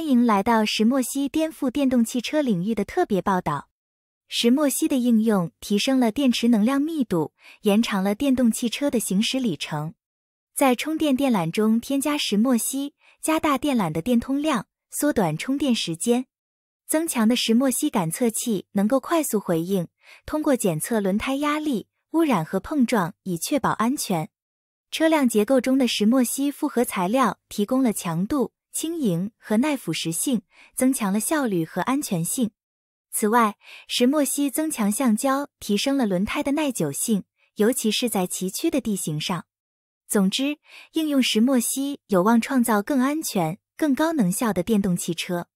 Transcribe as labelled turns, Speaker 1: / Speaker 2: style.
Speaker 1: 欢迎来到石墨烯颠覆电动汽车领域的特别报道。石墨烯的应用提升了电池能量密度，延长了电动汽车的行驶里程。在充电电缆中添加石墨烯，加大电缆的电通量，缩短充电时间。增强的石墨烯感测器能够快速回应，通过检测轮胎压力、污染和碰撞，以确保安全。车辆结构中的石墨烯复合材料提供了强度。轻盈和耐腐蚀性增强了效率和安全性。此外，石墨烯增强橡胶提升了轮胎的耐久性，尤其是在崎岖的地形上。总之，应用石墨烯有望创造更安全、更高能效的电动汽车。